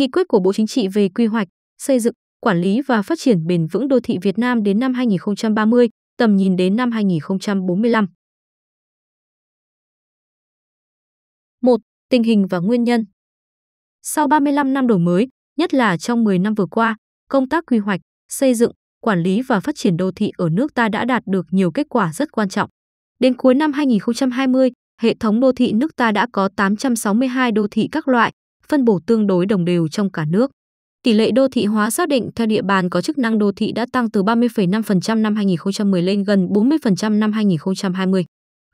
Nghị quyết của Bộ Chính trị về quy hoạch, xây dựng, quản lý và phát triển bền vững đô thị Việt Nam đến năm 2030, tầm nhìn đến năm 2045. 1. Tình hình và nguyên nhân Sau 35 năm đổi mới, nhất là trong 10 năm vừa qua, công tác quy hoạch, xây dựng, quản lý và phát triển đô thị ở nước ta đã đạt được nhiều kết quả rất quan trọng. Đến cuối năm 2020, hệ thống đô thị nước ta đã có 862 đô thị các loại, phân bổ tương đối đồng đều trong cả nước. Tỷ lệ đô thị hóa xác định theo địa bàn có chức năng đô thị đã tăng từ 30,5% năm 2010 lên gần 40% năm 2020.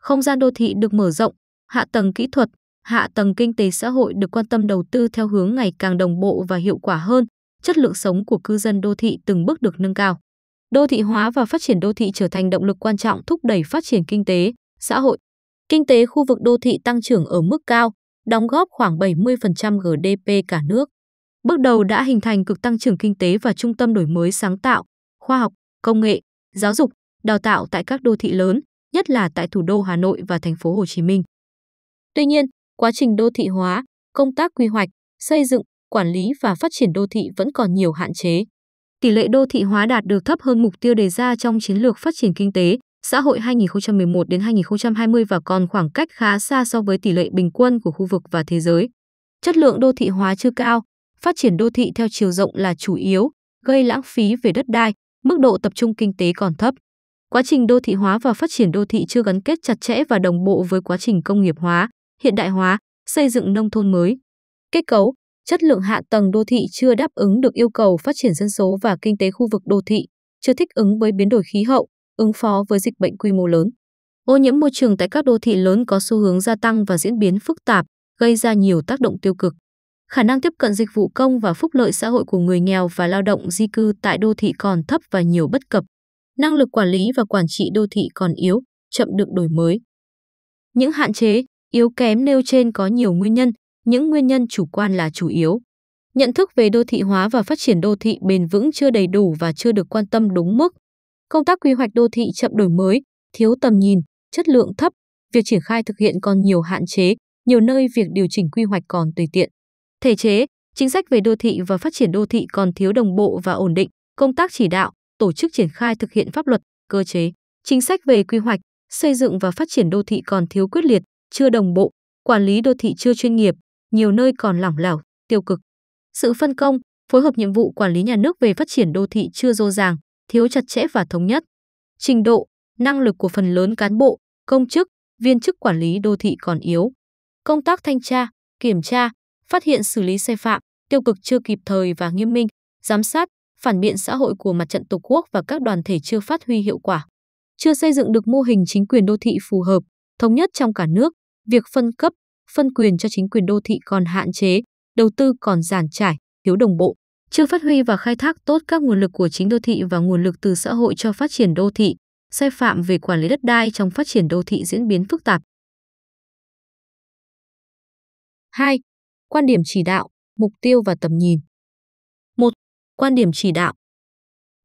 Không gian đô thị được mở rộng, hạ tầng kỹ thuật, hạ tầng kinh tế xã hội được quan tâm đầu tư theo hướng ngày càng đồng bộ và hiệu quả hơn, chất lượng sống của cư dân đô thị từng bước được nâng cao. Đô thị hóa và phát triển đô thị trở thành động lực quan trọng thúc đẩy phát triển kinh tế, xã hội. Kinh tế khu vực đô thị tăng trưởng ở mức cao, đóng góp khoảng 70% GDP cả nước. Bước đầu đã hình thành cực tăng trưởng kinh tế và trung tâm đổi mới sáng tạo, khoa học, công nghệ, giáo dục, đào tạo tại các đô thị lớn, nhất là tại thủ đô Hà Nội và thành phố Hồ Chí Minh. Tuy nhiên, quá trình đô thị hóa, công tác quy hoạch, xây dựng, quản lý và phát triển đô thị vẫn còn nhiều hạn chế. Tỷ lệ đô thị hóa đạt được thấp hơn mục tiêu đề ra trong chiến lược phát triển kinh tế, xã hội 2011 đến 2020 và còn khoảng cách khá xa so với tỷ lệ bình quân của khu vực và thế giới. Chất lượng đô thị hóa chưa cao, phát triển đô thị theo chiều rộng là chủ yếu, gây lãng phí về đất đai, mức độ tập trung kinh tế còn thấp. Quá trình đô thị hóa và phát triển đô thị chưa gắn kết chặt chẽ và đồng bộ với quá trình công nghiệp hóa, hiện đại hóa, xây dựng nông thôn mới. Kết cấu, chất lượng hạ tầng đô thị chưa đáp ứng được yêu cầu phát triển dân số và kinh tế khu vực đô thị, chưa thích ứng với biến đổi khí hậu, ứng phó với dịch bệnh quy mô lớn. Ô nhiễm môi trường tại các đô thị lớn có xu hướng gia tăng và diễn biến phức tạp, gây ra nhiều tác động tiêu cực. Khả năng tiếp cận dịch vụ công và phúc lợi xã hội của người nghèo và lao động di cư tại đô thị còn thấp và nhiều bất cập. Năng lực quản lý và quản trị đô thị còn yếu, chậm được đổi mới. Những hạn chế, yếu kém nêu trên có nhiều nguyên nhân, những nguyên nhân chủ quan là chủ yếu. Nhận thức về đô thị hóa và phát triển đô thị bền vững chưa đầy đủ và chưa được quan tâm đúng mức, công tác quy hoạch đô thị chậm đổi mới, thiếu tầm nhìn, chất lượng thấp, việc triển khai thực hiện còn nhiều hạn chế, nhiều nơi việc điều chỉnh quy hoạch còn tùy tiện. Thể chế, chính sách về đô thị và phát triển đô thị còn thiếu đồng bộ và ổn định, công tác chỉ đạo, tổ chức triển khai thực hiện pháp luật, cơ chế, chính sách về quy hoạch, xây dựng và phát triển đô thị còn thiếu quyết liệt, chưa đồng bộ, quản lý đô thị chưa chuyên nghiệp, nhiều nơi còn lỏng lẻo, tiêu cực. Sự phân công, phối hợp nhiệm vụ quản lý nhà nước về phát triển đô thị chưa rõ ràng, thiếu chặt chẽ và thống nhất. Trình độ, năng lực của phần lớn cán bộ, công chức, viên chức quản lý đô thị còn yếu. Công tác thanh tra, kiểm tra, phát hiện xử lý sai phạm, tiêu cực chưa kịp thời và nghiêm minh, giám sát, phản biện xã hội của mặt trận Tổ quốc và các đoàn thể chưa phát huy hiệu quả. Chưa xây dựng được mô hình chính quyền đô thị phù hợp, thống nhất trong cả nước, việc phân cấp, phân quyền cho chính quyền đô thị còn hạn chế, đầu tư còn giản trải, thiếu đồng bộ chưa phát huy và khai thác tốt các nguồn lực của chính đô thị và nguồn lực từ xã hội cho phát triển đô thị, sai phạm về quản lý đất đai trong phát triển đô thị diễn biến phức tạp. 2. Quan điểm chỉ đạo, mục tiêu và tầm nhìn. 1. Quan điểm chỉ đạo.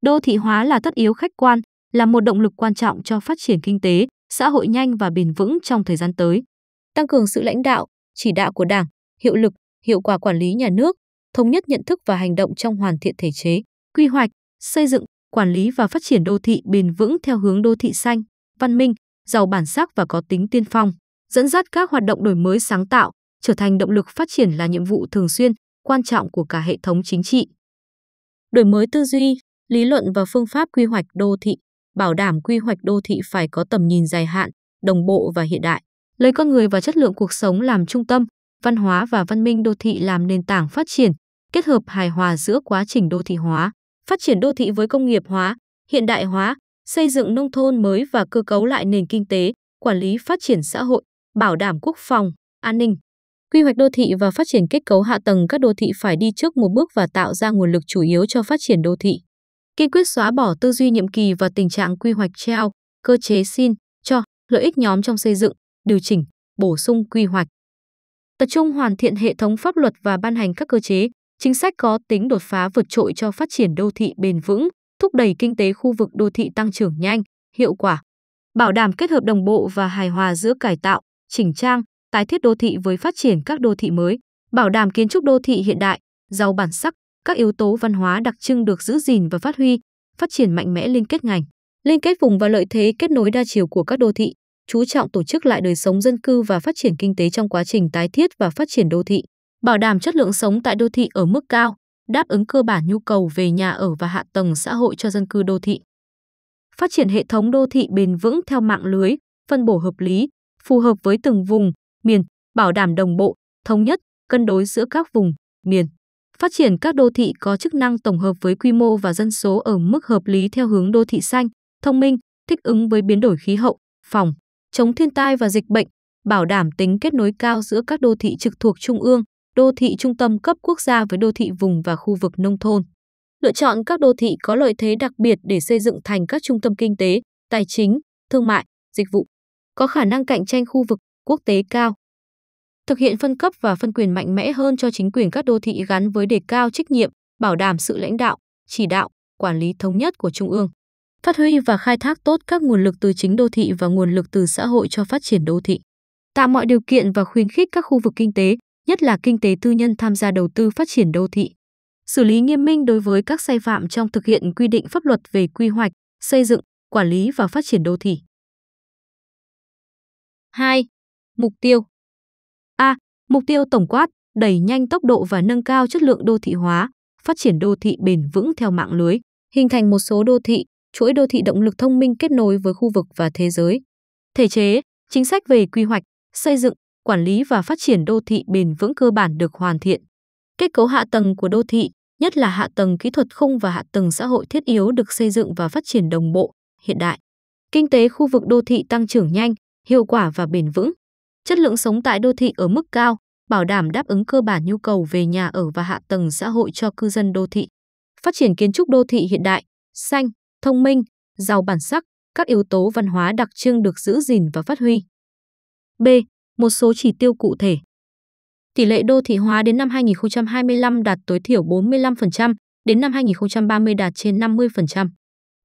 Đô thị hóa là tất yếu khách quan, là một động lực quan trọng cho phát triển kinh tế, xã hội nhanh và bền vững trong thời gian tới. Tăng cường sự lãnh đạo, chỉ đạo của Đảng, hiệu lực, hiệu quả quản lý nhà nước, thống nhất nhận thức và hành động trong hoàn thiện thể chế, quy hoạch, xây dựng, quản lý và phát triển đô thị bền vững theo hướng đô thị xanh, văn minh, giàu bản sắc và có tính tiên phong, dẫn dắt các hoạt động đổi mới sáng tạo, trở thành động lực phát triển là nhiệm vụ thường xuyên, quan trọng của cả hệ thống chính trị. Đổi mới tư duy, lý luận và phương pháp quy hoạch đô thị, bảo đảm quy hoạch đô thị phải có tầm nhìn dài hạn, đồng bộ và hiện đại, lấy con người và chất lượng cuộc sống làm trung tâm, văn hóa và văn minh đô thị làm nền tảng phát triển, kết hợp hài hòa giữa quá trình đô thị hóa, phát triển đô thị với công nghiệp hóa, hiện đại hóa, xây dựng nông thôn mới và cơ cấu lại nền kinh tế, quản lý phát triển xã hội, bảo đảm quốc phòng, an ninh. Quy hoạch đô thị và phát triển kết cấu hạ tầng các đô thị phải đi trước một bước và tạo ra nguồn lực chủ yếu cho phát triển đô thị. Kiên quyết xóa bỏ tư duy nhiệm kỳ và tình trạng quy hoạch treo, cơ chế xin, cho, lợi ích nhóm trong xây dựng, điều chỉnh, bổ sung quy hoạch. Tập trung hoàn thiện hệ thống pháp luật và ban hành các cơ chế, chính sách có tính đột phá vượt trội cho phát triển đô thị bền vững, thúc đẩy kinh tế khu vực đô thị tăng trưởng nhanh, hiệu quả. Bảo đảm kết hợp đồng bộ và hài hòa giữa cải tạo, chỉnh trang, tái thiết đô thị với phát triển các đô thị mới, bảo đảm kiến trúc đô thị hiện đại, giàu bản sắc, các yếu tố văn hóa đặc trưng được giữ gìn và phát huy, phát triển mạnh mẽ liên kết ngành, liên kết vùng và lợi thế kết nối đa chiều của các đô thị, chú trọng tổ chức lại đời sống dân cư và phát triển kinh tế trong quá trình tái thiết và phát triển đô thị bảo đảm chất lượng sống tại đô thị ở mức cao, đáp ứng cơ bản nhu cầu về nhà ở và hạ tầng xã hội cho dân cư đô thị. Phát triển hệ thống đô thị bền vững theo mạng lưới, phân bổ hợp lý, phù hợp với từng vùng, miền, bảo đảm đồng bộ, thống nhất, cân đối giữa các vùng, miền. Phát triển các đô thị có chức năng tổng hợp với quy mô và dân số ở mức hợp lý theo hướng đô thị xanh, thông minh, thích ứng với biến đổi khí hậu, phòng, chống thiên tai và dịch bệnh, bảo đảm tính kết nối cao giữa các đô thị trực thuộc trung ương, đô thị trung tâm cấp quốc gia với đô thị vùng và khu vực nông thôn. Lựa chọn các đô thị có lợi thế đặc biệt để xây dựng thành các trung tâm kinh tế, tài chính, thương mại, dịch vụ, có khả năng cạnh tranh khu vực quốc tế cao. Thực hiện phân cấp và phân quyền mạnh mẽ hơn cho chính quyền các đô thị gắn với đề cao trách nhiệm, bảo đảm sự lãnh đạo, chỉ đạo, quản lý thống nhất của trung ương. Phát huy và khai thác tốt các nguồn lực từ chính đô thị và nguồn lực từ xã hội cho phát triển đô thị tạo mọi điều kiện và khuyến khích các khu vực kinh tế, nhất là kinh tế tư nhân tham gia đầu tư phát triển đô thị. Xử lý nghiêm minh đối với các sai phạm trong thực hiện quy định pháp luật về quy hoạch, xây dựng, quản lý và phát triển đô thị. 2. Mục tiêu A. Mục tiêu tổng quát, đẩy nhanh tốc độ và nâng cao chất lượng đô thị hóa, phát triển đô thị bền vững theo mạng lưới, hình thành một số đô thị, chuỗi đô thị động lực thông minh kết nối với khu vực và thế giới. Thể chế, chính sách về quy hoạch, xây dựng, quản lý và phát triển đô thị bền vững cơ bản được hoàn thiện. Kết cấu hạ tầng của đô thị, nhất là hạ tầng kỹ thuật khung và hạ tầng xã hội thiết yếu được xây dựng và phát triển đồng bộ, hiện đại. Kinh tế khu vực đô thị tăng trưởng nhanh, hiệu quả và bền vững. Chất lượng sống tại đô thị ở mức cao, bảo đảm đáp ứng cơ bản nhu cầu về nhà ở và hạ tầng xã hội cho cư dân đô thị. Phát triển kiến trúc đô thị hiện đại, xanh, thông minh, giàu bản sắc, các yếu tố văn hóa đặc trưng được giữ gìn và phát huy. B một số chỉ tiêu cụ thể. Tỷ lệ đô thị hóa đến năm 2025 đạt tối thiểu 45%, đến năm 2030 đạt trên 50%.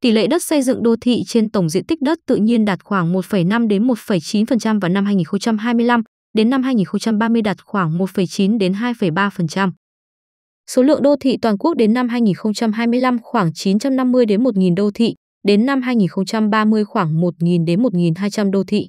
Tỷ lệ đất xây dựng đô thị trên tổng diện tích đất tự nhiên đạt khoảng 1,5 đến 1,9% vào năm 2025, đến năm 2030 đạt khoảng 1,9 đến 2,3%. Số lượng đô thị toàn quốc đến năm 2025 khoảng 950 đến 1.000 đô thị, đến năm 2030 khoảng 1.000 đến 1.200 đô thị.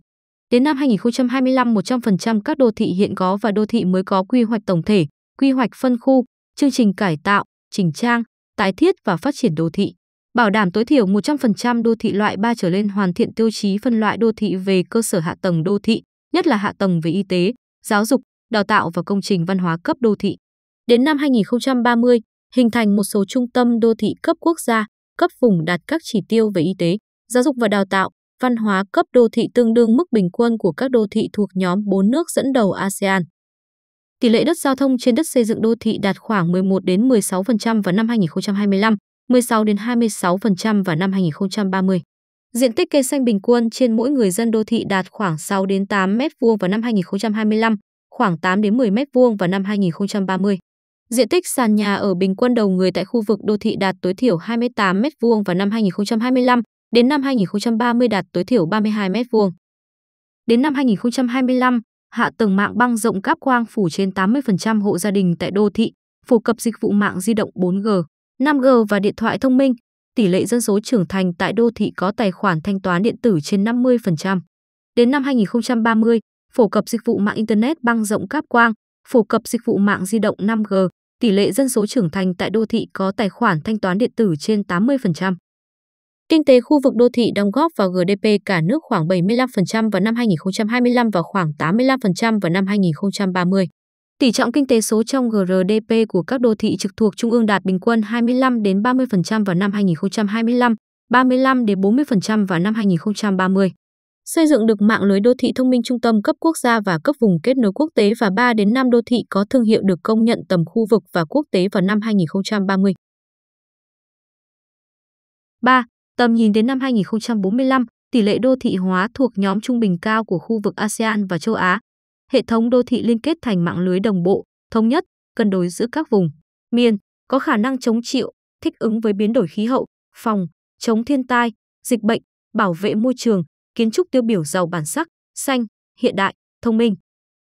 Đến năm 2025, 100% các đô thị hiện có và đô thị mới có quy hoạch tổng thể, quy hoạch phân khu, chương trình cải tạo, chỉnh trang, tái thiết và phát triển đô thị. Bảo đảm tối thiểu 100% đô thị loại 3 trở lên hoàn thiện tiêu chí phân loại đô thị về cơ sở hạ tầng đô thị, nhất là hạ tầng về y tế, giáo dục, đào tạo và công trình văn hóa cấp đô thị. Đến năm 2030, hình thành một số trung tâm đô thị cấp quốc gia, cấp vùng đạt các chỉ tiêu về y tế, giáo dục và đào tạo, văn hóa cấp đô thị tương đương mức bình quân của các đô thị thuộc nhóm 4 nước dẫn đầu ASEAN. Tỷ lệ đất giao thông trên đất xây dựng đô thị đạt khoảng 11 đến 16% vào năm 2025, 16 đến 26% vào năm 2030. Diện tích cây xanh bình quân trên mỗi người dân đô thị đạt khoảng 6 đến 8 m2 vào năm 2025, khoảng 8 đến 10 m2 vào năm 2030. Diện tích sàn nhà ở bình quân đầu người tại khu vực đô thị đạt tối thiểu 28 m2 vào năm 2025, đến năm 2030 đạt tối thiểu 32 m2. Đến năm 2025, hạ tầng mạng băng rộng cáp quang phủ trên 80% hộ gia đình tại đô thị, phổ cập dịch vụ mạng di động 4G, 5G và điện thoại thông minh, tỷ lệ dân số trưởng thành tại đô thị có tài khoản thanh toán điện tử trên 50%. Đến năm 2030, phổ cập dịch vụ mạng Internet băng rộng cáp quang, phổ cập dịch vụ mạng di động 5G, tỷ lệ dân số trưởng thành tại đô thị có tài khoản thanh toán điện tử trên 80%. Kinh tế khu vực đô thị đóng góp vào GDP cả nước khoảng 75% vào năm 2025 và khoảng 85% vào năm 2030. Tỷ trọng kinh tế số trong GRDP của các đô thị trực thuộc trung ương đạt bình quân 25 đến 30% vào năm 2025, 35 đến 40% vào năm 2030. Xây dựng được mạng lưới đô thị thông minh trung tâm cấp quốc gia và cấp vùng kết nối quốc tế và 3 đến 5 đô thị có thương hiệu được công nhận tầm khu vực và quốc tế vào năm 2030. 3. Tầm nhìn đến năm 2045, tỷ lệ đô thị hóa thuộc nhóm trung bình cao của khu vực ASEAN và châu Á. Hệ thống đô thị liên kết thành mạng lưới đồng bộ, thống nhất, cân đối giữa các vùng, miền, có khả năng chống chịu, thích ứng với biến đổi khí hậu, phòng, chống thiên tai, dịch bệnh, bảo vệ môi trường, kiến trúc tiêu biểu giàu bản sắc, xanh, hiện đại, thông minh.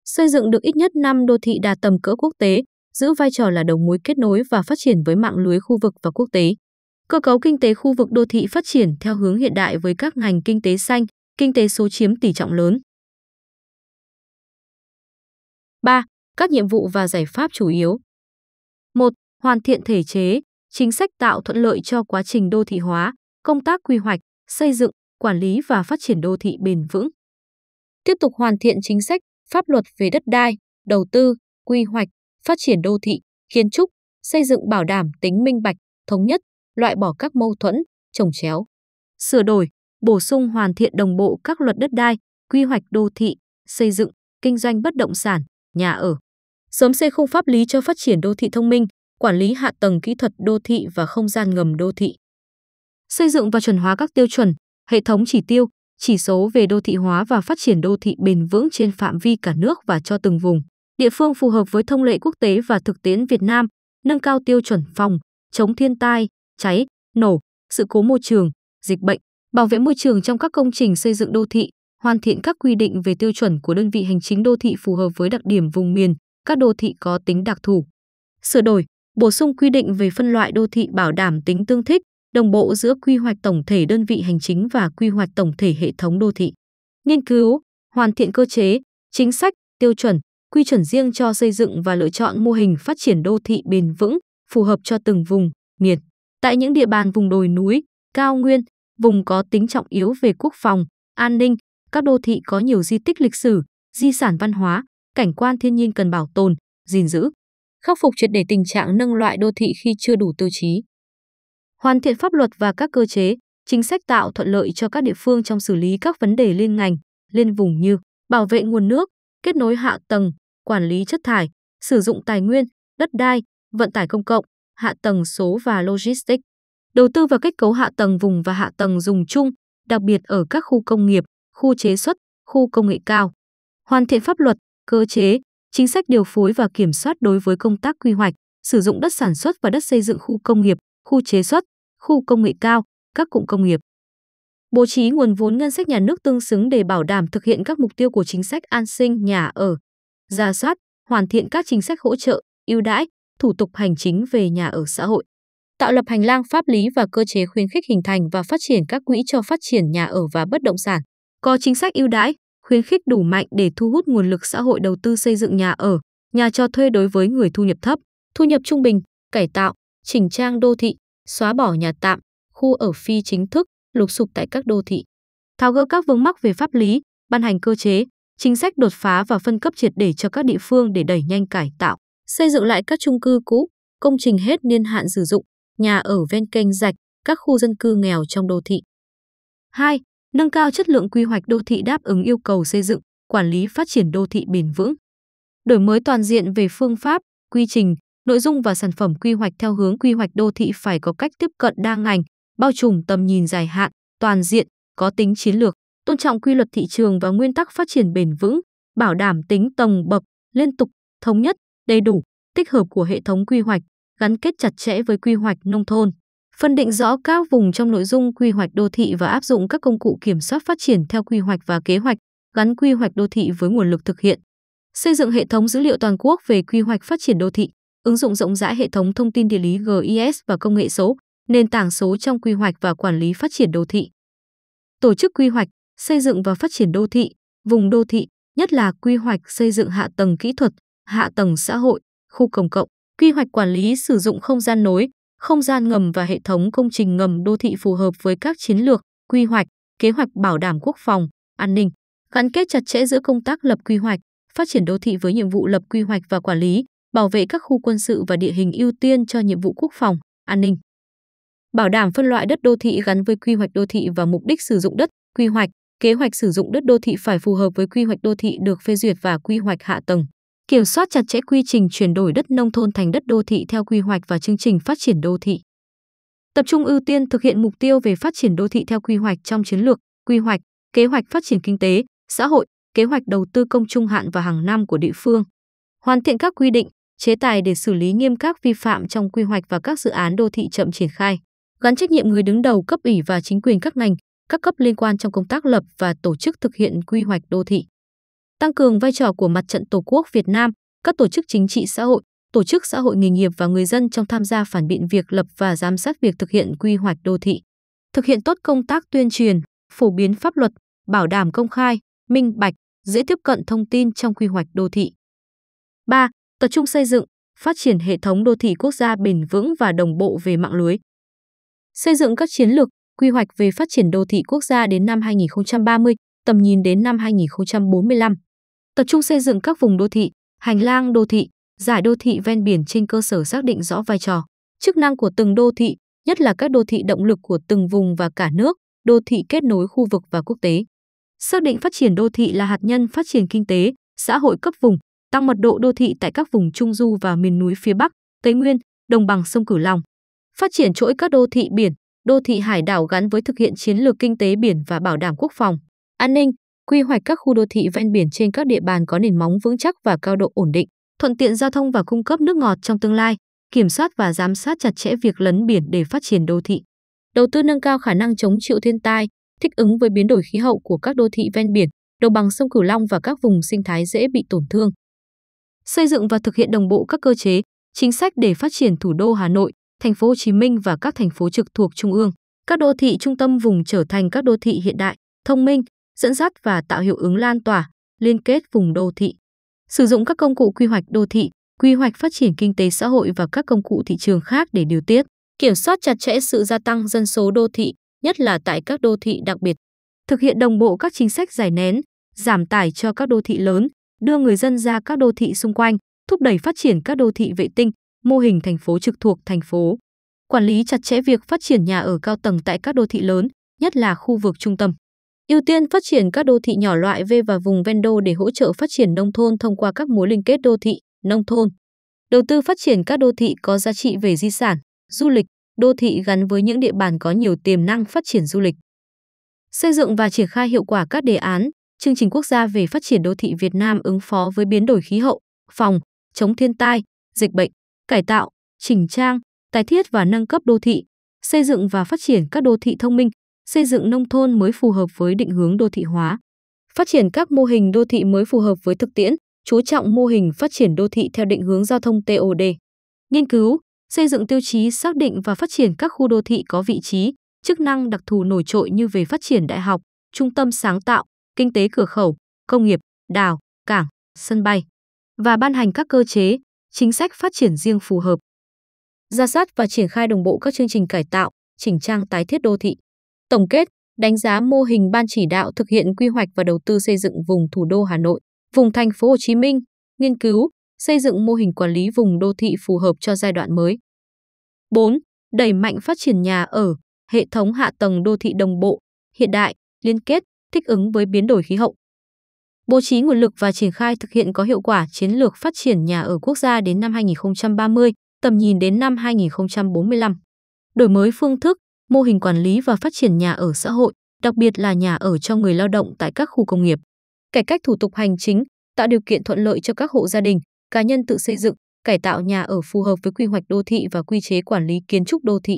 Xây dựng được ít nhất 5 đô thị đạt tầm cỡ quốc tế, giữ vai trò là đầu mối kết nối và phát triển với mạng lưới khu vực và quốc tế. Cơ cấu kinh tế khu vực đô thị phát triển theo hướng hiện đại với các ngành kinh tế xanh, kinh tế số chiếm tỷ trọng lớn. 3. Các nhiệm vụ và giải pháp chủ yếu. 1. Hoàn thiện thể chế, chính sách tạo thuận lợi cho quá trình đô thị hóa, công tác quy hoạch, xây dựng, quản lý và phát triển đô thị bền vững. Tiếp tục hoàn thiện chính sách, pháp luật về đất đai, đầu tư, quy hoạch, phát triển đô thị, kiến trúc, xây dựng bảo đảm tính minh bạch, thống nhất, loại bỏ các mâu thuẫn, trồng chéo, sửa đổi, bổ sung hoàn thiện đồng bộ các luật đất đai, quy hoạch đô thị, xây dựng, kinh doanh bất động sản, nhà ở. Sớm xây khung pháp lý cho phát triển đô thị thông minh, quản lý hạ tầng kỹ thuật đô thị và không gian ngầm đô thị. Xây dựng và chuẩn hóa các tiêu chuẩn, hệ thống chỉ tiêu, chỉ số về đô thị hóa và phát triển đô thị bền vững trên phạm vi cả nước và cho từng vùng, địa phương phù hợp với thông lệ quốc tế và thực tiễn Việt Nam, nâng cao tiêu chuẩn phòng, chống thiên tai, cháy, nổ, sự cố môi trường, dịch bệnh, bảo vệ môi trường trong các công trình xây dựng đô thị, hoàn thiện các quy định về tiêu chuẩn của đơn vị hành chính đô thị phù hợp với đặc điểm vùng miền, các đô thị có tính đặc thù. Sửa đổi, bổ sung quy định về phân loại đô thị bảo đảm tính tương thích, đồng bộ giữa quy hoạch tổng thể đơn vị hành chính và quy hoạch tổng thể hệ thống đô thị. Nghiên cứu, hoàn thiện cơ chế, chính sách, tiêu chuẩn, quy chuẩn riêng cho xây dựng và lựa chọn mô hình phát triển đô thị bền vững, phù hợp cho từng vùng, miền. Tại những địa bàn vùng đồi núi, cao nguyên, vùng có tính trọng yếu về quốc phòng, an ninh, các đô thị có nhiều di tích lịch sử, di sản văn hóa, cảnh quan thiên nhiên cần bảo tồn, gìn giữ, khắc phục triệt để tình trạng nâng loại đô thị khi chưa đủ tiêu chí. Hoàn thiện pháp luật và các cơ chế, chính sách tạo thuận lợi cho các địa phương trong xử lý các vấn đề liên ngành, liên vùng như bảo vệ nguồn nước, kết nối hạ tầng, quản lý chất thải, sử dụng tài nguyên, đất đai, vận tải công cộng, hạ tầng số và logistics, đầu tư vào kết cấu hạ tầng vùng và hạ tầng dùng chung, đặc biệt ở các khu công nghiệp, khu chế xuất, khu công nghệ cao. Hoàn thiện pháp luật, cơ chế, chính sách điều phối và kiểm soát đối với công tác quy hoạch, sử dụng đất sản xuất và đất xây dựng khu công nghiệp, khu chế xuất, khu công nghệ cao, các cụm công nghiệp. Bố trí nguồn vốn ngân sách nhà nước tương xứng để bảo đảm thực hiện các mục tiêu của chính sách an sinh nhà ở. Ra soát, hoàn thiện các chính sách hỗ trợ, ưu đãi, thủ tục hành chính về nhà ở xã hội, tạo lập hành lang pháp lý và cơ chế khuyến khích hình thành và phát triển các quỹ cho phát triển nhà ở và bất động sản, có chính sách ưu đãi, khuyến khích đủ mạnh để thu hút nguồn lực xã hội đầu tư xây dựng nhà ở, nhà cho thuê đối với người thu nhập thấp, thu nhập trung bình, cải tạo, chỉnh trang đô thị, xóa bỏ nhà tạm, khu ở phi chính thức, lục sục tại các đô thị. Tháo gỡ các vướng mắc về pháp lý, ban hành cơ chế, chính sách đột phá và phân cấp triệt để cho các địa phương để đẩy nhanh cải tạo, xây dựng lại các chung cư cũ, công trình hết niên hạn sử dụng, nhà ở ven kênh rạch, các khu dân cư nghèo trong đô thị. 2. Nâng cao chất lượng quy hoạch đô thị đáp ứng yêu cầu xây dựng, quản lý phát triển đô thị bền vững. Đổi mới toàn diện về phương pháp, quy trình, nội dung và sản phẩm quy hoạch theo hướng quy hoạch đô thị phải có cách tiếp cận đa ngành, bao trùm tầm nhìn dài hạn, toàn diện, có tính chiến lược, tôn trọng quy luật thị trường và nguyên tắc phát triển bền vững, bảo đảm tính tầng bậc, liên tục, thống nhất, đầy đủ, tích hợp của hệ thống quy hoạch, gắn kết chặt chẽ với quy hoạch nông thôn, phân định rõ các vùng trong nội dung quy hoạch đô thị và áp dụng các công cụ kiểm soát phát triển theo quy hoạch và kế hoạch, gắn quy hoạch đô thị với nguồn lực thực hiện. Xây dựng hệ thống dữ liệu toàn quốc về quy hoạch phát triển đô thị, ứng dụng rộng rãi hệ thống thông tin địa lý GIS và công nghệ số, nền tảng số trong quy hoạch và quản lý phát triển đô thị. Tổ chức quy hoạch, xây dựng và phát triển đô thị, vùng đô thị, nhất là quy hoạch xây dựng hạ tầng kỹ thuật, hạ tầng xã hội, khu công cộng, quy hoạch quản lý sử dụng không gian nối, không gian ngầm và hệ thống công trình ngầm đô thị phù hợp với các chiến lược, quy hoạch, kế hoạch bảo đảm quốc phòng, an ninh, gắn kết chặt chẽ giữa công tác lập quy hoạch, phát triển đô thị với nhiệm vụ lập quy hoạch và quản lý, bảo vệ các khu quân sự và địa hình ưu tiên cho nhiệm vụ quốc phòng, an ninh. Bảo đảm phân loại đất đô thị gắn với quy hoạch đô thị và mục đích sử dụng đất, quy hoạch, kế hoạch sử dụng đất đô thị phải phù hợp với quy hoạch đô thị được phê duyệt và quy hoạch hạ tầng kiểm soát chặt chẽ quy trình chuyển đổi đất nông thôn thành đất đô thị theo quy hoạch và chương trình phát triển đô thị. Tập trung ưu tiên thực hiện mục tiêu về phát triển đô thị theo quy hoạch trong chiến lược, quy hoạch, kế hoạch phát triển kinh tế, xã hội, kế hoạch đầu tư công trung hạn và hàng năm của địa phương. Hoàn thiện các quy định, chế tài để xử lý nghiêm các vi phạm trong quy hoạch và các dự án đô thị chậm triển khai. Gắn trách nhiệm người đứng đầu cấp ủy và chính quyền các ngành, các cấp liên quan trong công tác lập và tổ chức thực hiện quy hoạch đô thị tăng cường vai trò của mặt trận Tổ quốc Việt Nam, các tổ chức chính trị xã hội, tổ chức xã hội nghề nghiệp và người dân trong tham gia phản biện việc lập và giám sát việc thực hiện quy hoạch đô thị. Thực hiện tốt công tác tuyên truyền, phổ biến pháp luật, bảo đảm công khai, minh bạch, dễ tiếp cận thông tin trong quy hoạch đô thị. 3. Tập trung xây dựng, phát triển hệ thống đô thị quốc gia bền vững và đồng bộ về mạng lưới. Xây dựng các chiến lược, quy hoạch về phát triển đô thị quốc gia đến năm 2030 tầm nhìn đến năm 2045. Tập trung xây dựng các vùng đô thị, hành lang đô thị, giải đô thị ven biển trên cơ sở xác định rõ vai trò, chức năng của từng đô thị, nhất là các đô thị động lực của từng vùng và cả nước, đô thị kết nối khu vực và quốc tế. Xác định phát triển đô thị là hạt nhân phát triển kinh tế, xã hội cấp vùng, tăng mật độ đô thị tại các vùng trung du và miền núi phía Bắc, Tây Nguyên, đồng bằng sông Cửu Long. Phát triển chuỗi các đô thị biển, đô thị hải đảo gắn với thực hiện chiến lược kinh tế biển và bảo đảm quốc phòng an ninh, quy hoạch các khu đô thị ven biển trên các địa bàn có nền móng vững chắc và cao độ ổn định, thuận tiện giao thông và cung cấp nước ngọt trong tương lai, kiểm soát và giám sát chặt chẽ việc lấn biển để phát triển đô thị. Đầu tư nâng cao khả năng chống chịu thiên tai, thích ứng với biến đổi khí hậu của các đô thị ven biển, đồng bằng sông Cửu Long và các vùng sinh thái dễ bị tổn thương. Xây dựng và thực hiện đồng bộ các cơ chế, chính sách để phát triển thủ đô Hà Nội, thành phố Hồ Chí Minh và các thành phố trực thuộc trung ương. Các đô thị trung tâm vùng trở thành các đô thị hiện đại, thông minh, dẫn dắt và tạo hiệu ứng lan tỏa, liên kết vùng đô thị. Sử dụng các công cụ quy hoạch đô thị, quy hoạch phát triển kinh tế xã hội và các công cụ thị trường khác để điều tiết, kiểm soát chặt chẽ sự gia tăng dân số đô thị, nhất là tại các đô thị đặc biệt. Thực hiện đồng bộ các chính sách giải nén, giảm tải cho các đô thị lớn, đưa người dân ra các đô thị xung quanh, thúc đẩy phát triển các đô thị vệ tinh, mô hình thành phố trực thuộc thành phố. Quản lý chặt chẽ việc phát triển nhà ở cao tầng tại các đô thị lớn, nhất là khu vực trung tâm ưu tiên phát triển các đô thị nhỏ loại V và vùng ven đô để hỗ trợ phát triển nông thôn thông qua các mối liên kết đô thị, nông thôn. Đầu tư phát triển các đô thị có giá trị về di sản, du lịch, đô thị gắn với những địa bàn có nhiều tiềm năng phát triển du lịch. Xây dựng và triển khai hiệu quả các đề án, chương trình quốc gia về phát triển đô thị Việt Nam ứng phó với biến đổi khí hậu, phòng, chống thiên tai, dịch bệnh, cải tạo, chỉnh trang, tái thiết và nâng cấp đô thị, xây dựng và phát triển các đô thị thông minh, xây dựng nông thôn mới phù hợp với định hướng đô thị hóa. Phát triển các mô hình đô thị mới phù hợp với thực tiễn, chú trọng mô hình phát triển đô thị theo định hướng giao thông TOD. Nghiên cứu, xây dựng tiêu chí xác định và phát triển các khu đô thị có vị trí, chức năng đặc thù nổi trội như về phát triển đại học, trung tâm sáng tạo, kinh tế cửa khẩu, công nghiệp, đảo, cảng, sân bay và ban hành các cơ chế, chính sách phát triển riêng phù hợp. Ra soát và triển khai đồng bộ các chương trình cải tạo, chỉnh trang tái thiết đô thị. Tổng kết, đánh giá mô hình ban chỉ đạo thực hiện quy hoạch và đầu tư xây dựng vùng thủ đô Hà Nội, vùng thành phố Hồ Chí Minh, nghiên cứu, xây dựng mô hình quản lý vùng đô thị phù hợp cho giai đoạn mới. 4. Đẩy mạnh phát triển nhà ở, hệ thống hạ tầng đô thị đồng bộ, hiện đại, liên kết, thích ứng với biến đổi khí hậu. Bố trí nguồn lực và triển khai thực hiện có hiệu quả chiến lược phát triển nhà ở quốc gia đến năm 2030, tầm nhìn đến năm 2045. Đổi mới phương thức, mô hình quản lý và phát triển nhà ở xã hội, đặc biệt là nhà ở cho người lao động tại các khu công nghiệp. Cải cách thủ tục hành chính, tạo điều kiện thuận lợi cho các hộ gia đình, cá nhân tự xây dựng, cải tạo nhà ở phù hợp với quy hoạch đô thị và quy chế quản lý kiến trúc đô thị.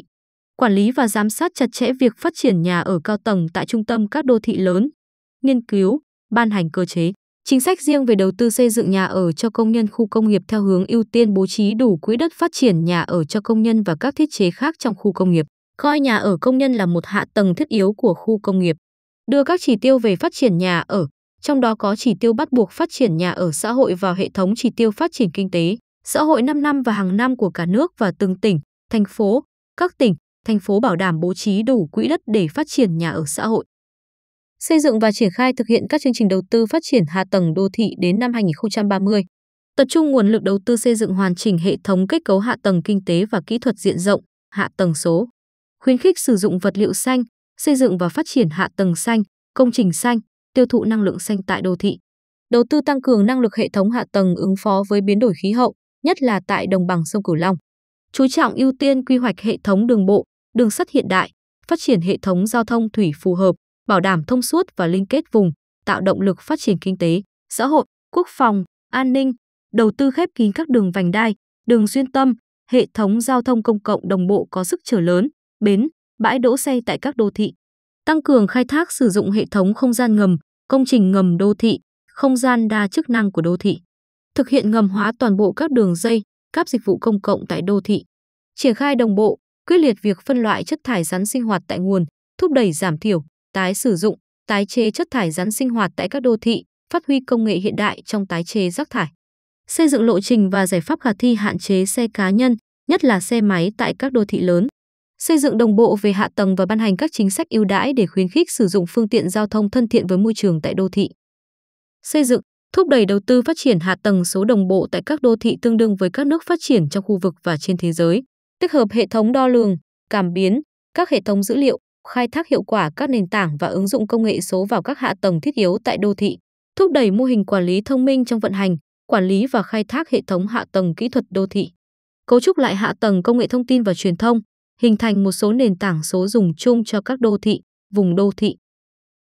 Quản lý và giám sát chặt chẽ việc phát triển nhà ở cao tầng tại trung tâm các đô thị lớn. Nghiên cứu, ban hành cơ chế, chính sách riêng về đầu tư xây dựng nhà ở cho công nhân khu công nghiệp theo hướng ưu tiên bố trí đủ quỹ đất phát triển nhà ở cho công nhân và các thiết chế khác trong khu công nghiệp coi nhà ở công nhân là một hạ tầng thiết yếu của khu công nghiệp, đưa các chỉ tiêu về phát triển nhà ở, trong đó có chỉ tiêu bắt buộc phát triển nhà ở xã hội vào hệ thống chỉ tiêu phát triển kinh tế, xã hội 5 năm và hàng năm của cả nước và từng tỉnh, thành phố, các tỉnh, thành phố bảo đảm bố trí đủ quỹ đất để phát triển nhà ở xã hội. Xây dựng và triển khai thực hiện các chương trình đầu tư phát triển hạ tầng đô thị đến năm 2030 tập trung nguồn lực đầu tư xây dựng hoàn chỉnh hệ thống kết cấu hạ tầng kinh tế và kỹ thuật diện rộng, hạ tầng số khuyến khích sử dụng vật liệu xanh, xây dựng và phát triển hạ tầng xanh, công trình xanh, tiêu thụ năng lượng xanh tại đô thị. Đầu tư tăng cường năng lực hệ thống hạ tầng ứng phó với biến đổi khí hậu, nhất là tại đồng bằng sông Cửu Long. Chú trọng ưu tiên quy hoạch hệ thống đường bộ, đường sắt hiện đại, phát triển hệ thống giao thông thủy phù hợp, bảo đảm thông suốt và liên kết vùng, tạo động lực phát triển kinh tế, xã hội, quốc phòng, an ninh, đầu tư khép kín các đường vành đai, đường xuyên tâm, hệ thống giao thông công cộng đồng bộ có sức trở lớn, bến, bãi đỗ xe tại các đô thị. Tăng cường khai thác sử dụng hệ thống không gian ngầm, công trình ngầm đô thị, không gian đa chức năng của đô thị. Thực hiện ngầm hóa toàn bộ các đường dây, các dịch vụ công cộng tại đô thị. Triển khai đồng bộ, quyết liệt việc phân loại chất thải rắn sinh hoạt tại nguồn, thúc đẩy giảm thiểu, tái sử dụng, tái chế chất thải rắn sinh hoạt tại các đô thị, phát huy công nghệ hiện đại trong tái chế rác thải. Xây dựng lộ trình và giải pháp khả thi hạn chế xe cá nhân, nhất là xe máy tại các đô thị lớn xây dựng đồng bộ về hạ tầng và ban hành các chính sách ưu đãi để khuyến khích sử dụng phương tiện giao thông thân thiện với môi trường tại đô thị. Xây dựng, thúc đẩy đầu tư phát triển hạ tầng số đồng bộ tại các đô thị tương đương với các nước phát triển trong khu vực và trên thế giới, tích hợp hệ thống đo lường, cảm biến, các hệ thống dữ liệu, khai thác hiệu quả các nền tảng và ứng dụng công nghệ số vào các hạ tầng thiết yếu tại đô thị, thúc đẩy mô hình quản lý thông minh trong vận hành, quản lý và khai thác hệ thống hạ tầng kỹ thuật đô thị. Cấu trúc lại hạ tầng công nghệ thông tin và truyền thông, hình thành một số nền tảng số dùng chung cho các đô thị, vùng đô thị.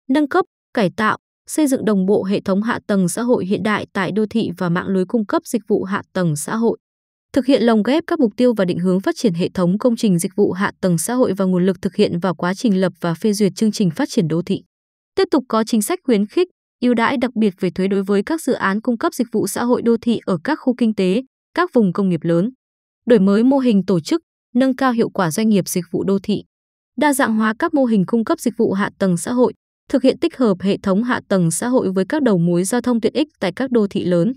Nâng cấp, cải tạo, xây dựng đồng bộ hệ thống hạ tầng xã hội hiện đại tại đô thị và mạng lưới cung cấp dịch vụ hạ tầng xã hội. Thực hiện lồng ghép các mục tiêu và định hướng phát triển hệ thống công trình dịch vụ hạ tầng xã hội và nguồn lực thực hiện vào quá trình lập và phê duyệt chương trình phát triển đô thị. Tiếp tục có chính sách khuyến khích, ưu đãi đặc biệt về thuế đối với các dự án cung cấp dịch vụ xã hội đô thị ở các khu kinh tế, các vùng công nghiệp lớn. Đổi mới mô hình tổ chức, nâng cao hiệu quả doanh nghiệp dịch vụ đô thị, đa dạng hóa các mô hình cung cấp dịch vụ hạ tầng xã hội, thực hiện tích hợp hệ thống hạ tầng xã hội với các đầu mối giao thông tiện ích tại các đô thị lớn.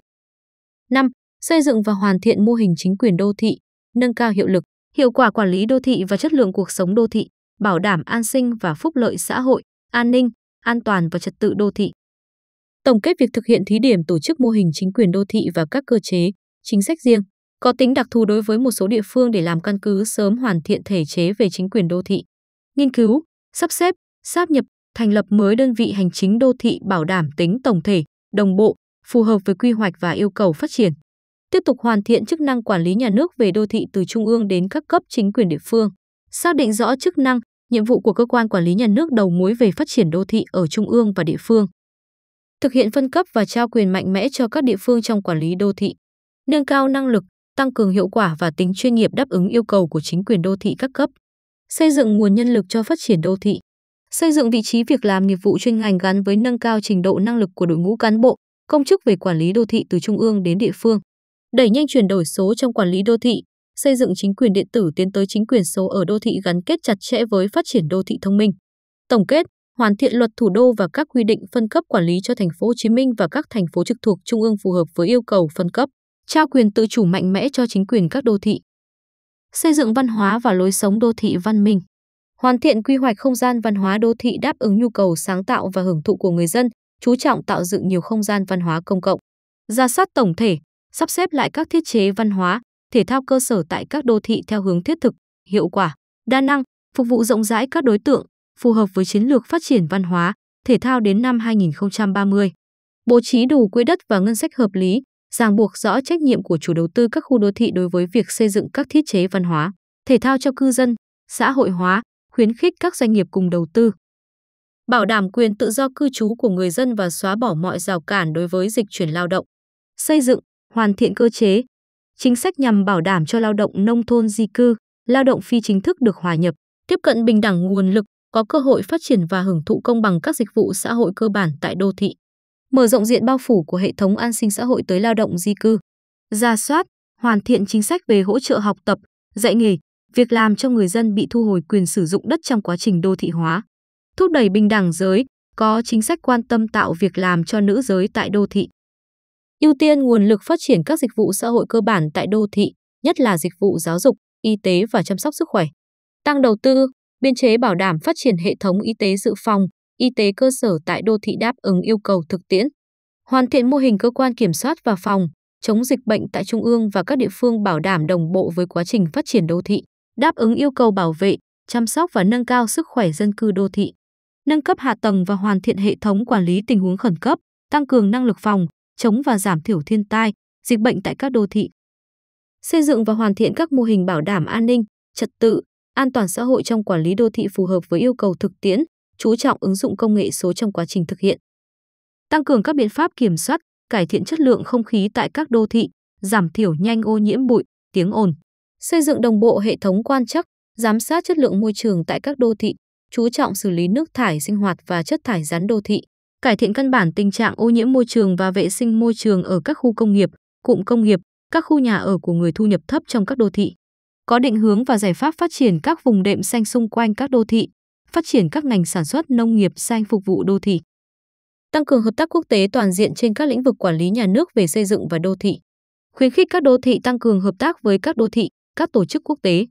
5. Xây dựng và hoàn thiện mô hình chính quyền đô thị, nâng cao hiệu lực, hiệu quả quản lý đô thị và chất lượng cuộc sống đô thị, bảo đảm an sinh và phúc lợi xã hội, an ninh, an toàn và trật tự đô thị. Tổng kết việc thực hiện thí điểm tổ chức mô hình chính quyền đô thị và các cơ chế, chính sách riêng có tính đặc thù đối với một số địa phương để làm căn cứ sớm hoàn thiện thể chế về chính quyền đô thị. Nghiên cứu, sắp xếp, sáp nhập, thành lập mới đơn vị hành chính đô thị bảo đảm tính tổng thể, đồng bộ, phù hợp với quy hoạch và yêu cầu phát triển. Tiếp tục hoàn thiện chức năng quản lý nhà nước về đô thị từ trung ương đến các cấp chính quyền địa phương, xác định rõ chức năng, nhiệm vụ của cơ quan quản lý nhà nước đầu mối về phát triển đô thị ở trung ương và địa phương. Thực hiện phân cấp và trao quyền mạnh mẽ cho các địa phương trong quản lý đô thị. Nâng cao năng lực, tăng cường hiệu quả và tính chuyên nghiệp đáp ứng yêu cầu của chính quyền đô thị các cấp, xây dựng nguồn nhân lực cho phát triển đô thị, xây dựng vị trí việc làm nghiệp vụ chuyên ngành gắn với nâng cao trình độ năng lực của đội ngũ cán bộ, công chức về quản lý đô thị từ trung ương đến địa phương, đẩy nhanh chuyển đổi số trong quản lý đô thị, xây dựng chính quyền điện tử tiến tới chính quyền số ở đô thị gắn kết chặt chẽ với phát triển đô thị thông minh. Tổng kết, hoàn thiện luật thủ đô và các quy định phân cấp quản lý cho thành phố Hồ Chí Minh và các thành phố trực thuộc trung ương phù hợp với yêu cầu phân cấp trao quyền tự chủ mạnh mẽ cho chính quyền các đô thị. Xây dựng văn hóa và lối sống đô thị văn minh. Hoàn thiện quy hoạch không gian văn hóa đô thị đáp ứng nhu cầu sáng tạo và hưởng thụ của người dân, chú trọng tạo dựng nhiều không gian văn hóa công cộng. Ra soát tổng thể, sắp xếp lại các thiết chế văn hóa, thể thao cơ sở tại các đô thị theo hướng thiết thực, hiệu quả, đa năng, phục vụ rộng rãi các đối tượng, phù hợp với chiến lược phát triển văn hóa, thể thao đến năm 2030. Bố trí đủ quỹ đất và ngân sách hợp lý, ràng buộc rõ trách nhiệm của chủ đầu tư các khu đô thị đối với việc xây dựng các thiết chế văn hóa, thể thao cho cư dân, xã hội hóa, khuyến khích các doanh nghiệp cùng đầu tư. Bảo đảm quyền tự do cư trú của người dân và xóa bỏ mọi rào cản đối với dịch chuyển lao động. Xây dựng, hoàn thiện cơ chế, chính sách nhằm bảo đảm cho lao động nông thôn di cư, lao động phi chính thức được hòa nhập, tiếp cận bình đẳng nguồn lực, có cơ hội phát triển và hưởng thụ công bằng các dịch vụ xã hội cơ bản tại đô thị mở rộng diện bao phủ của hệ thống an sinh xã hội tới lao động di cư, ra soát, hoàn thiện chính sách về hỗ trợ học tập, dạy nghề, việc làm cho người dân bị thu hồi quyền sử dụng đất trong quá trình đô thị hóa, thúc đẩy bình đẳng giới, có chính sách quan tâm tạo việc làm cho nữ giới tại đô thị. Ưu tiên nguồn lực phát triển các dịch vụ xã hội cơ bản tại đô thị, nhất là dịch vụ giáo dục, y tế và chăm sóc sức khỏe. Tăng đầu tư, biên chế bảo đảm phát triển hệ thống y tế dự phòng, y tế cơ sở tại đô thị đáp ứng yêu cầu thực tiễn, hoàn thiện mô hình cơ quan kiểm soát và phòng, chống dịch bệnh tại trung ương và các địa phương bảo đảm đồng bộ với quá trình phát triển đô thị, đáp ứng yêu cầu bảo vệ, chăm sóc và nâng cao sức khỏe dân cư đô thị, nâng cấp hạ tầng và hoàn thiện hệ thống quản lý tình huống khẩn cấp, tăng cường năng lực phòng, chống và giảm thiểu thiên tai, dịch bệnh tại các đô thị. Xây dựng và hoàn thiện các mô hình bảo đảm an ninh, trật tự, an toàn xã hội trong quản lý đô thị phù hợp với yêu cầu thực tiễn, chú trọng ứng dụng công nghệ số trong quá trình thực hiện. Tăng cường các biện pháp kiểm soát, cải thiện chất lượng không khí tại các đô thị, giảm thiểu nhanh ô nhiễm bụi, tiếng ồn. Xây dựng đồng bộ hệ thống quan trắc, giám sát chất lượng môi trường tại các đô thị, chú trọng xử lý nước thải sinh hoạt và chất thải rắn đô thị, cải thiện căn bản tình trạng ô nhiễm môi trường và vệ sinh môi trường ở các khu công nghiệp, cụm công nghiệp, các khu nhà ở của người thu nhập thấp trong các đô thị. Có định hướng và giải pháp phát triển các vùng đệm xanh xung quanh các đô thị, phát triển các ngành sản xuất nông nghiệp xanh phục vụ đô thị. Tăng cường hợp tác quốc tế toàn diện trên các lĩnh vực quản lý nhà nước về xây dựng và đô thị. Khuyến khích các đô thị tăng cường hợp tác với các đô thị, các tổ chức quốc tế.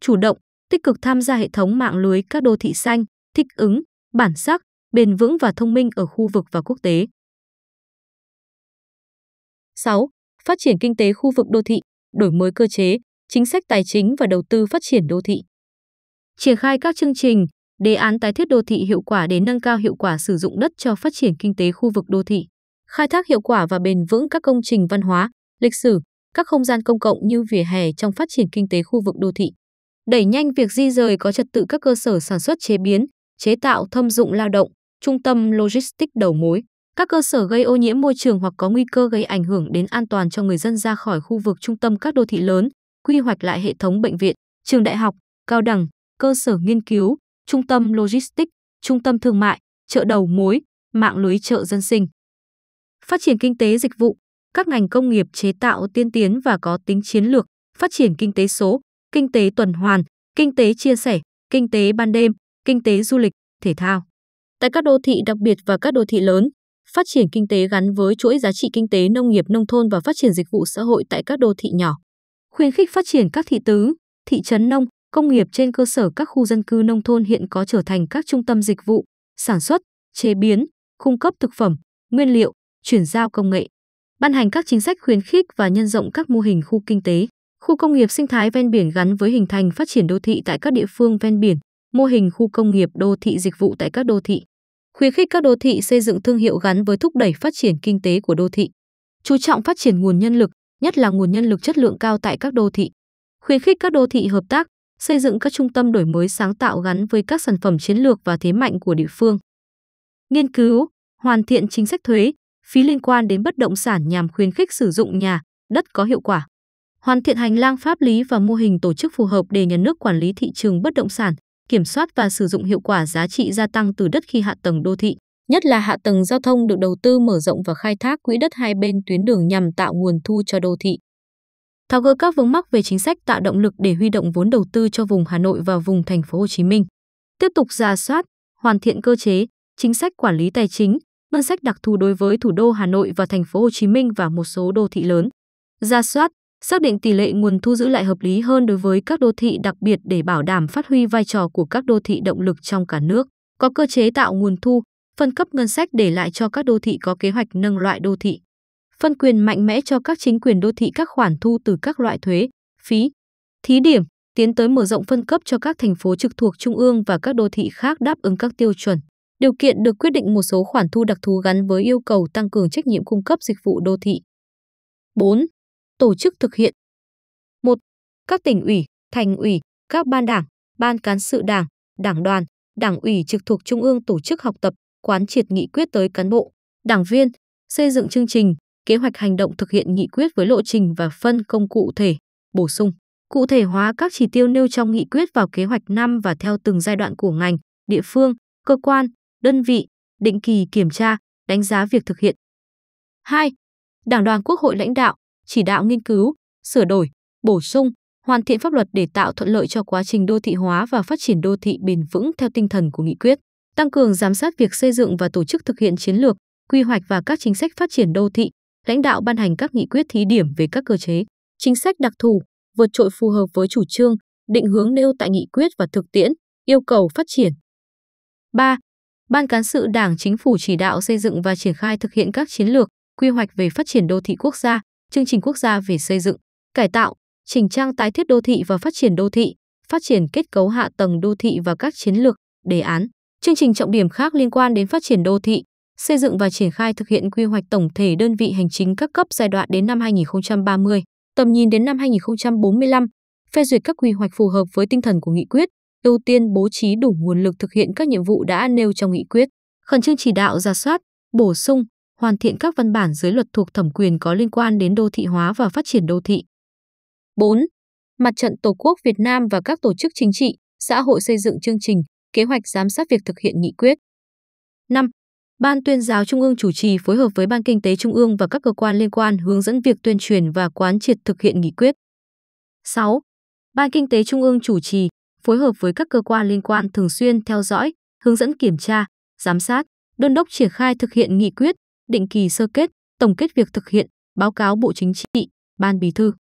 Chủ động, tích cực tham gia hệ thống mạng lưới các đô thị xanh, thích ứng, bản sắc, bền vững và thông minh ở khu vực và quốc tế. 6. Phát triển kinh tế khu vực đô thị, đổi mới cơ chế, chính sách tài chính và đầu tư phát triển đô thị. Triển khai các chương trình, đề án tái thiết đô thị hiệu quả để nâng cao hiệu quả sử dụng đất cho phát triển kinh tế khu vực đô thị, khai thác hiệu quả và bền vững các công trình văn hóa, lịch sử, các không gian công cộng như vỉa hè trong phát triển kinh tế khu vực đô thị. Đẩy nhanh việc di rời có trật tự các cơ sở sản xuất chế biến, chế tạo thâm dụng lao động, trung tâm logistics đầu mối, các cơ sở gây ô nhiễm môi trường hoặc có nguy cơ gây ảnh hưởng đến an toàn cho người dân ra khỏi khu vực trung tâm các đô thị lớn, quy hoạch lại hệ thống bệnh viện, trường đại học, cao đẳng, cơ sở nghiên cứu, trung tâm logistics, trung tâm thương mại, chợ đầu mối, mạng lưới chợ dân sinh. Phát triển kinh tế dịch vụ, các ngành công nghiệp chế tạo tiên tiến và có tính chiến lược, phát triển kinh tế số, kinh tế tuần hoàn, kinh tế chia sẻ, kinh tế ban đêm, kinh tế du lịch, thể thao. Tại các đô thị đặc biệt và các đô thị lớn, phát triển kinh tế gắn với chuỗi giá trị kinh tế nông nghiệp nông thôn và phát triển dịch vụ xã hội tại các đô thị nhỏ. Khuyến khích phát triển các thị tứ, thị trấn nông, công nghiệp trên cơ sở các khu dân cư nông thôn hiện có trở thành các trung tâm dịch vụ, sản xuất, chế biến, cung cấp thực phẩm, nguyên liệu, chuyển giao công nghệ. Ban hành các chính sách khuyến khích và nhân rộng các mô hình khu kinh tế, khu công nghiệp sinh thái ven biển gắn với hình thành phát triển đô thị tại các địa phương ven biển, mô hình khu công nghiệp đô thị dịch vụ tại các đô thị. Khuyến khích các đô thị xây dựng thương hiệu gắn với thúc đẩy phát triển kinh tế của đô thị. Chú trọng phát triển nguồn nhân lực, nhất là nguồn nhân lực chất lượng cao tại các đô thị. Khuyến khích các đô thị hợp tác, xây dựng các trung tâm đổi mới sáng tạo gắn với các sản phẩm chiến lược và thế mạnh của địa phương. Nghiên cứu, hoàn thiện chính sách thuế, phí liên quan đến bất động sản nhằm khuyến khích sử dụng nhà, đất có hiệu quả. Hoàn thiện hành lang pháp lý và mô hình tổ chức phù hợp để nhà nước quản lý thị trường bất động sản, kiểm soát và sử dụng hiệu quả giá trị gia tăng từ đất khi hạ tầng đô thị, nhất là hạ tầng giao thông được đầu tư mở rộng và khai thác quỹ đất hai bên tuyến đường nhằm tạo nguồn thu cho đô thị tháo gỡ các vướng mắc về chính sách tạo động lực để huy động vốn đầu tư cho vùng Hà Nội và vùng thành phố Hồ Chí Minh. Tiếp tục ra soát, hoàn thiện cơ chế, chính sách quản lý tài chính, ngân sách đặc thù đối với thủ đô Hà Nội và thành phố Hồ Chí Minh và một số đô thị lớn. Ra soát, xác định tỷ lệ nguồn thu giữ lại hợp lý hơn đối với các đô thị đặc biệt để bảo đảm phát huy vai trò của các đô thị động lực trong cả nước, có cơ chế tạo nguồn thu, phân cấp ngân sách để lại cho các đô thị có kế hoạch nâng loại đô thị phân quyền mạnh mẽ cho các chính quyền đô thị các khoản thu từ các loại thuế, phí. Thí điểm, tiến tới mở rộng phân cấp cho các thành phố trực thuộc trung ương và các đô thị khác đáp ứng các tiêu chuẩn. Điều kiện được quyết định một số khoản thu đặc thù gắn với yêu cầu tăng cường trách nhiệm cung cấp dịch vụ đô thị. 4. Tổ chức thực hiện. 1. Các tỉnh ủy, thành ủy, các ban đảng, ban cán sự đảng, đảng đoàn, đảng ủy trực thuộc trung ương tổ chức học tập, quán triệt nghị quyết tới cán bộ, đảng viên, xây dựng chương trình, kế hoạch hành động thực hiện nghị quyết với lộ trình và phân công cụ thể, bổ sung, cụ thể hóa các chỉ tiêu nêu trong nghị quyết vào kế hoạch năm và theo từng giai đoạn của ngành, địa phương, cơ quan, đơn vị, định kỳ kiểm tra, đánh giá việc thực hiện. 2. Đảng đoàn Quốc hội lãnh đạo, chỉ đạo nghiên cứu, sửa đổi, bổ sung, hoàn thiện pháp luật để tạo thuận lợi cho quá trình đô thị hóa và phát triển đô thị bền vững theo tinh thần của nghị quyết, tăng cường giám sát việc xây dựng và tổ chức thực hiện chiến lược, quy hoạch và các chính sách phát triển đô thị, lãnh đạo ban hành các nghị quyết thí điểm về các cơ chế, chính sách đặc thù, vượt trội phù hợp với chủ trương, định hướng nêu tại nghị quyết và thực tiễn, yêu cầu phát triển. 3. Ban cán sự Đảng Chính phủ chỉ đạo xây dựng và triển khai thực hiện các chiến lược, quy hoạch về phát triển đô thị quốc gia, chương trình quốc gia về xây dựng, cải tạo, chỉnh trang tái thiết đô thị và phát triển đô thị, phát triển kết cấu hạ tầng đô thị và các chiến lược, đề án, chương trình trọng điểm khác liên quan đến phát triển đô thị, xây dựng và triển khai thực hiện quy hoạch tổng thể đơn vị hành chính các cấp giai đoạn đến năm 2030, tầm nhìn đến năm 2045, phê duyệt các quy hoạch phù hợp với tinh thần của nghị quyết, ưu tiên bố trí đủ nguồn lực thực hiện các nhiệm vụ đã nêu trong nghị quyết, khẩn trương chỉ đạo giả soát, bổ sung, hoàn thiện các văn bản dưới luật thuộc thẩm quyền có liên quan đến đô thị hóa và phát triển đô thị. 4. Mặt trận Tổ quốc Việt Nam và các tổ chức chính trị, xã hội xây dựng chương trình, kế hoạch giám sát việc thực hiện nghị quyết. 5. Ban tuyên giáo Trung ương chủ trì phối hợp với Ban Kinh tế Trung ương và các cơ quan liên quan hướng dẫn việc tuyên truyền và quán triệt thực hiện nghị quyết. 6. Ban Kinh tế Trung ương chủ trì, phối hợp với các cơ quan liên quan thường xuyên theo dõi, hướng dẫn kiểm tra, giám sát, đôn đốc triển khai thực hiện nghị quyết, định kỳ sơ kết, tổng kết việc thực hiện, báo cáo Bộ Chính trị, Ban Bí thư.